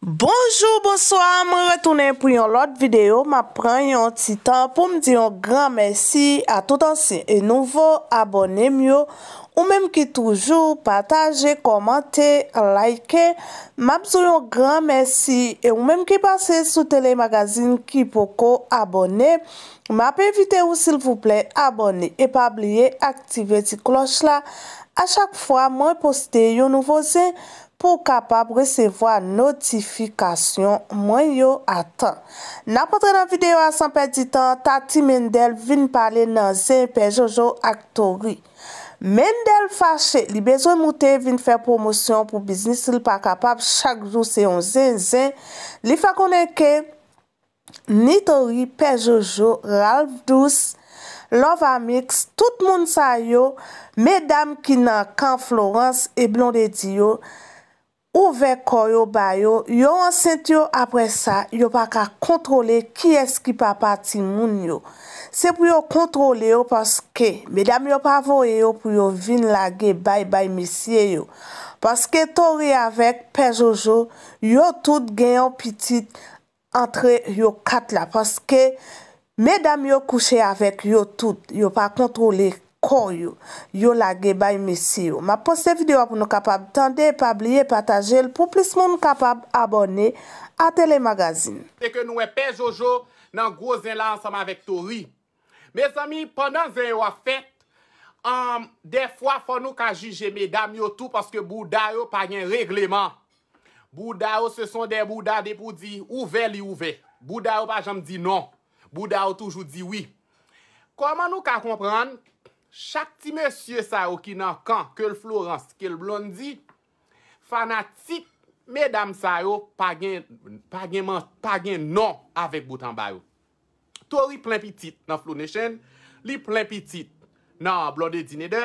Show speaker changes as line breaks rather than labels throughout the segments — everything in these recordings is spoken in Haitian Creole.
Bonjour, bonsoir, mwen retounen pou yon lot videyo, mwen pren yon titan pou mdi yon gran mersi a tout ansin e nouvo abonem yo Ou menm ki toujou pataje, komante, laike, mwen mzou yon gran mersi e ou menm ki pase sou telemagazin ki poko abonem Mwen ap evite ou sil vouple abonem e pa bliye aktive ti kloch la A chak fwa mwen poste yon nouvo zin pou kapap resevo a notifikasyon mwen yo atan. Na potre nan videyo a sanpe di tan, Tati Mendel vin pale nan zin pe Jojo ak Tori. Mendel fache, li bezo mouten vin fe promosyon pou biznis, li pa kapap chak jou se yon zin zin, li fa konen ke Nitori, pe Jojo, Ralph Douce, Lovamix, tout moun sa yo, medam ki nan kan Florence e Blondie Dio, Ouvek kor yo bay yo, yo an sent yo apre sa, yo pa ka kontrole ki eski pa pati moun yo. Se pou yo kontrole yo, paske, medam yo pa voye yo pou yo vin lage bay bay misye yo. Paske tori avek pe jojo, yo tout genyon pitit entre yo kat la. Paske, medam yo kouche avek yo tout, yo pa kontrole yo. Koyou, yo lage bay mesi yo. Ma poste videyo pou nou kapab tande, pabliye, pataje, pou plis moun kapab abone a telemagazine.
Teke nou e pe Jojo nan grozen la ansama vek Tori. Me zami, pwadan zen yo a fèt, de fwa fwa nou ka juje me dami yo tou paske bouda yo pa nyen regleman. Bouda yo se son den bouda de pou di ouve li ouve. Bouda yo pa janm di non. Bouda yo toujou di oui. Koman nou ka kompran? Chak ti monsye sa yo ki nan kan ke l Florens, ke l Blondie, fana tip medam sa yo pa gen non avèk boutan bayo. Tori plen pitit nan Florens, li plen pitit nan Blondie Dine de,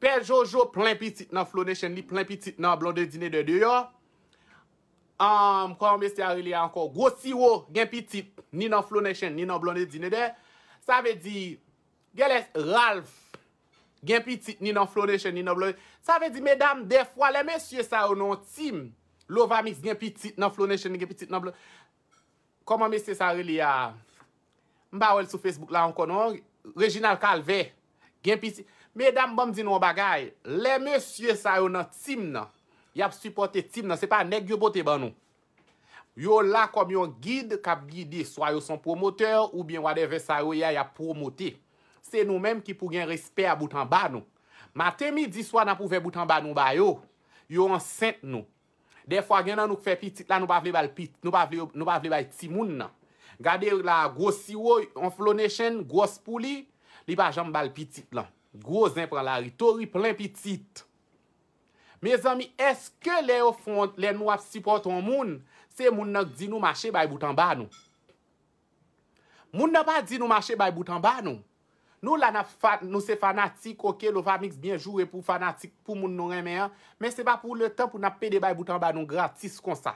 pe Jojo plen pitit nan Florens, li plen pitit nan Blondie Dine de de yo. Am konmese a yo li ankon, gwo siwo gen pitit ni nan Florens, ni nan Blondie Dine de, sa ve di, geles Ralph Genpitit ni nan flonation ni nan blonation. Sa ve di, medam, defwa, le monsye sa yo nan tim. Lovamix genpitit nan flonation ni genpitit nan blonation. Koman monsye sa yo li a... Mba wel sou Facebook la an konon. Reginald Calve. Medam, bom di nou bagay. Le monsye sa yo nan tim nan. Yap supporte tim nan. Se pa negyo bote ban nou. Yo la kom yon guide kap guide. So yo son promoteur ou bien wadeve sa yo ya ya promote. se nou menm ki pou gen respet a boutan ban nou. Matè mi di swa nan pou ve boutan ban nou bayo, yo ansent nou. Defwa gen nan nou kfe pitit la, nou pa vle bay ti moun nan. Gade la gwo siwo, on flone chen, gwo spou li, li pa jom bal pitit lan. Gwo zan pran la ritori, plen pitit. Me zami, eske le yo fonte, le nou ap sipoton moun, se moun nan di nou mache bay boutan ban nou. Moun nan pa di nou mache bay boutan ban nou. Nou la nou se fanatik, ok, lou va miks byen joure pou fanatik pou moun nou reme an, men se ba pou le tan pou nap pe de bay boutan ban nou gratis kon sa.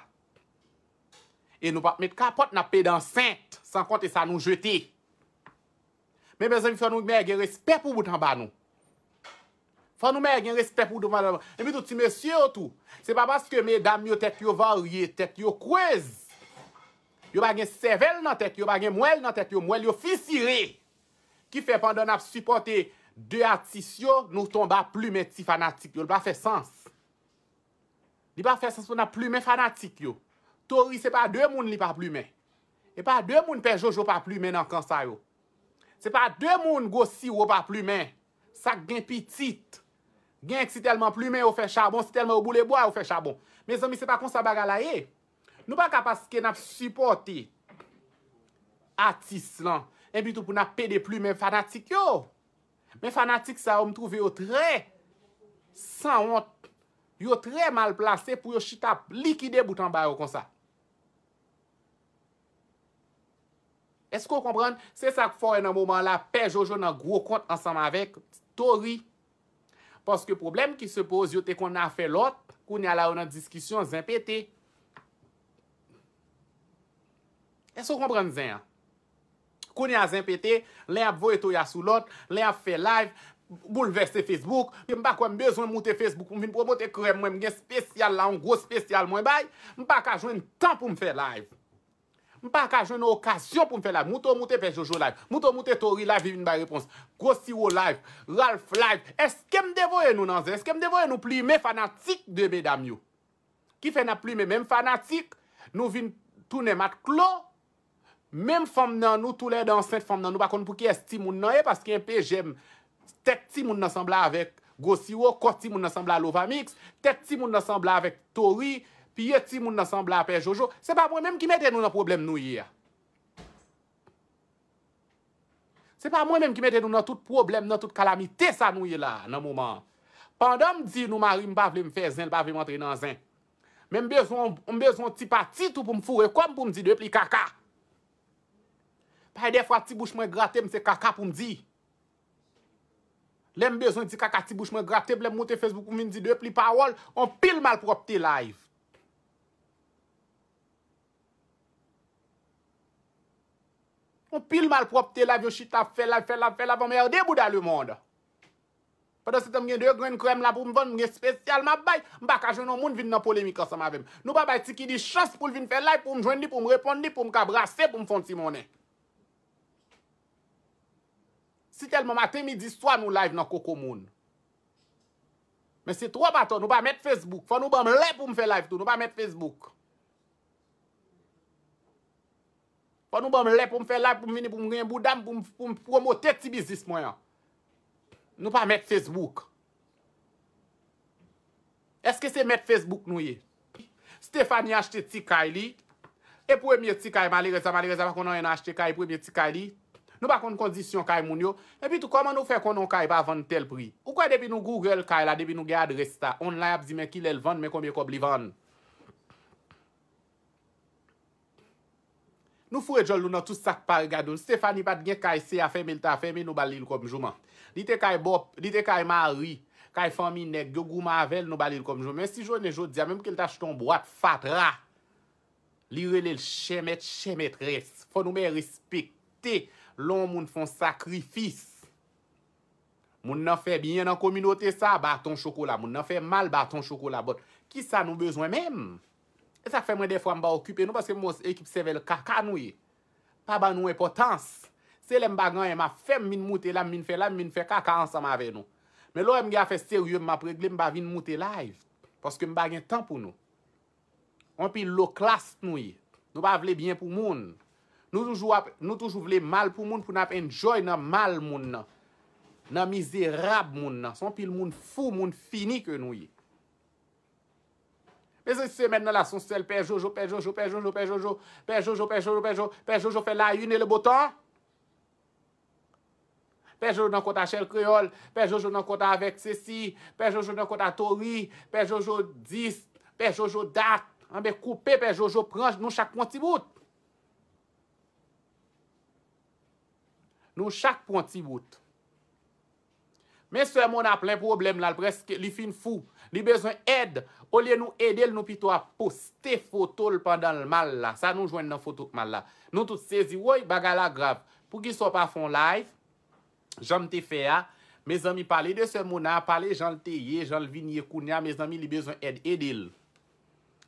E nou va met kapot nap pe dansant, san konti sa nou jete. Men bezan mi fwa nou me gen respep pou boutan ban nou. Fwa nou me gen respep pou boutan ban nou. E mi touti mesye ou touti, se ba baske men dam yo tek yo varye, tek yo kwez. Yo bagen sevel nan tek, yo bagen mwel nan tek, yo mwel yo fisirey. Ki fe pandan ap sipote de atis yo, nou ton ba plume ti fanatik yo. Li ba fe sens. Li ba fe sens pou na plume fanatik yo. Tori se pa dè moun li pa plume. E pa dè moun pe joj ou pa plume nan kansa yo. Se pa dè moun gosi ou ou pa plume. Sak gen pitit. Gen ki si telman plume ou fe chabon, si telman ou boule boye ou fe chabon. Me zomi se pa konsa bagala ye. Nou pa kapaske nap sipote yo. atis lan. En bitou pou nan pede plu men fanatik yo. Men fanatik sa ou m'trouve yo tre san ont. Yo tre mal plase pou yo chita likide boutan bayo kon sa. Esko kompran? Se sak fò en an mouman la, pej yo joun nan gro kont ansanman vek, tori. Paske problem ki se pose yo te kon nan fe lot, koun ya la ou nan diskisyon zan pete. Esko kompran zan ya? Kouni a zanpete, lè ap voye to yasou lot, lè ap fè live, bouleverse Facebook, mpa kwa mbezwen moute Facebook mvin pou mwote krem mwen mgen spesyal lan, gwo spesyal mwen bay, mpa kajwen tan pou mfè live. Mpa kajwen okasyon pou mfè live, mwoto mwote pejoujou live, mwoto mwote tori live vin ba repons, gwo siwo live, ralf live, eske mdevoye nou nan zè, eske mdevoye nou plime fanatik de bedam yo. Ki fè na plime men fanatik, nou vin toune mat klon. Mèm fòm nan nou, toulè dan sènt fòm nan nou, bakon pou ki esti moun nan e, paski mpe jèm, tèti moun nan sembla avèk Gosiwo, kòti moun nan sembla Lovamix, tèti moun nan sembla avèk Tori, pi yèti moun nan sembla apè Jojo, se pa mwen mèm ki mèten nou nan problem nou ye. Se pa mwen mèm ki mèten nou nan tout problem nou, nan tout kalamite sa nou ye la nan mouman. Pandan m di nou mari m pa vle m fè zèn, m pa vle m antre nan zèn. Mèm m bezon ti pati tout pou m fure, kom pou m di dè pli kaka Pa e defwa ti bouch mwen grate mse kaka pou mdi. Lem bezon di kaka ti bouch mwen grate, blem mwote Facebook pou mwen di dwe pli pawol, on pil malpropte laiv. On pil malpropte laiv, yon chita fel laiv, fel laiv, fel laiv, mwen bon, merde bouda le mond. Padon se tem gen dwe gren krem la pou mwen ven, mwen gen spesyal, mwen bay, mwen baka jenon moun vin nan polemi krasa mavem. Nou ba bay ti ki di chas pou mwen vin fel laiv, pou mwen jwenni, pou mwen repondi, pou mwen kabrase, pou mwen fonti mounen. Si telman a temi di swan nou live nan koko moun. Men se tro baton, nou ba met Facebook. Fa nou ba mle pou mfe live tou, nou ba met Facebook. Fa nou ba mle pou mfe live pou m vini pou m genye boudan pou m promote ti bizis mwen. Nou ba met Facebook. Eske se met Facebook nou ye? Stefani a chete tika li. E pou emye tika li, mali reza mali reza pa konon en a chete tika li, pou emye tika li. Nou ba kon kondisyon kay moun yo, epi tou koman nou fe kon nou kay ba van tel pri? Ou kwa depi nou google kay la, depi nou ge adres ta, on la ap zi men ki lel van, men kon me kob li van? Nou fwe jol loun an tou sak pa rigadoun, Stefani bat gen kay se a fe, men ta fe, men nou balil komjouman. Dite kay Bob, dite kay Marie, kay Fominet, Gogo Mavell, nou balil komjouman. Men si joun le joudia, menm ke l tach ton bo at fatra, li rele l chemet, chemet res. Fon nou men respekte, Loun moun fon sakrifis. Moun nan fe binye nan kominote sa, baton chokola. Moun nan fe mal baton chokola bot. Ki sa nou bezwen menm? E sa fe mwen defwa mba okype nou, paske moun ekip sevel kaka nou ye. Pa ba nou e potans. Se lem bagan, e m a fem min moute la, min fe la, min fe kaka ansan ma ve nou. Men loun m ge a fe serye m a pregle, m ba vin moute live. Paske m bagen tan pou nou. An pi loun klas nou ye. Nou ba vle bien pou moun. nou toujou vle mal pou moun pou nap en joy nan mal moun nan. Nan mizerab moun nan, san pil moun fou moun fini ke nou ye. Mè ze semen nan la son sel, pe Jojo, pe Jojo, pe Jojo, pe Jojo, pe Jojo, pe Jojo, pe Jojo, pe Jojo fè la yun e le botan? Pe Jojo nan konta chèl kreol, pe Jojo nan konta avek sèsi, pe Jojo nan konta tori, pe Jojo dis, pe Jojo dat, mè koupè, pe Jojo pranj, nou chak konti bout. Nou chak pon ti bout. Men se moun ap len problem lal preske li fin fou. Li bezon ed. O liye nou ed el nou pito ap poste fotol pandan l mal la. Sa nou jwenn nan fotok mal la. Nou tout sezi woy bagala grav. Pou ki so pa fon live, jom te fe a. Me zami pale de se moun ap pale jan te ye, jan vin ye koun ya. Me zami li bezon ed ed el.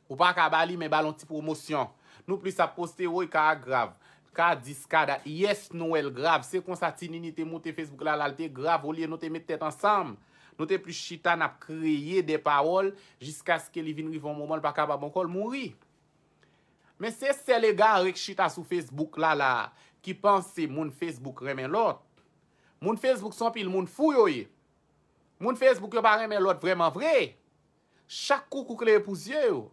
Ou pa ka bali men balon ti promosyon. Nou pli sa poste woy ka agrav. Diska da yes nouel grav Se konsatinini te moun te facebook la La te grav ou liye nou te mette tet ansam Nou te pli chita nap kreye de parol Jiska skè li vinri von mouman Lpa kaba bon kol moun ri Men se se le ga rek chita sou facebook la la Ki pense moun facebook remen lot Moun facebook son pil moun fou yo ye Moun facebook yo ba remen lot Vreman vre Chakou kou kou kreye pou zye yo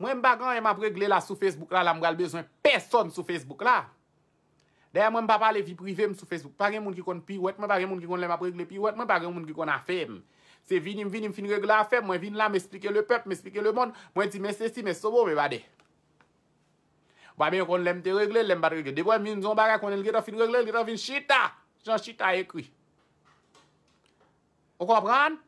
Mwen bagan yon mabregle la sou facebook la La mgal bezwen peson sou facebook la Dè, mwen pa pale vi prive m sou Facebook. Pa gen moun ki kon pi wet, mwen pa gen moun ki kon lem ap regle pi wet, mwen pa gen moun ki kon afem. Se vinim, vinim fin regle afem, mwen vin la m espike le pep, mwen spike le mon, mwen di mè sè si, mè sobo, mè bade. Wame, yon kon lem te regle, lem bat regle. Dè, mwen bon, min zon baga kon el geto fin regle, el geto fin chita. Jan chita ekri. O kompran?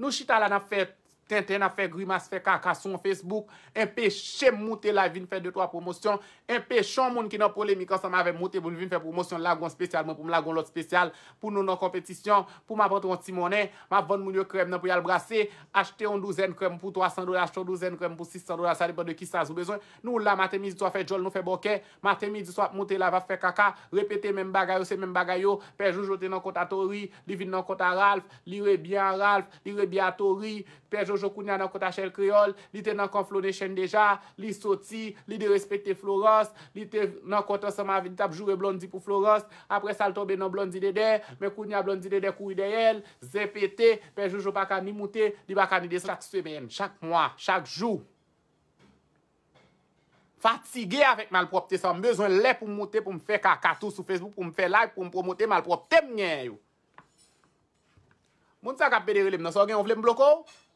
Nou chita la na fèt. ten ten a fe grimas fe kaka son Facebook, en pe chem moute la vin fe 2-3 promosyon, en pe chon moun ki nan polémi kan sa ma ave moute bon vin fe promosyon lagon spesyal, moun pou m lagon lot spesyal, pou nou nan kompetisyon, pou ma poton timonè, ma bon moun yo krem nan pou yal brase, achete yon douzen krem pou 300 dolar, achete yon douzen krem pou 600 dolar, sa depa de ki sa sou bezon, nou la matè mi di so fe jol nou fe bokè, matè mi di so ap moute la va fe kaka, repete men bagayyo, se men bagayyo, pe jou jote nan konta Tori, li vin nan konta Ralph, li rebyan koun ya nan kota chèl kriol, li te nan konflonè chèn deja, li soti, li de respèkte Florens, li te nan kota seman avitab jure blondi pou Florens, apre sal tobe nan blondi dedè, me koun ya blondi dedè kou ideyèl, zè pète, pe joujou baka ni moutè, li baka ni de chak sèmen, chak mwa, chak jou. Fatigè avèk malpropte, san bezon lè pou moutè pou m fè kakato sou Facebook, pou m fè like, pou m promote malpropte mnyè yo. Moun sa kap pedere lem nan so gen yon vle m bloko ou?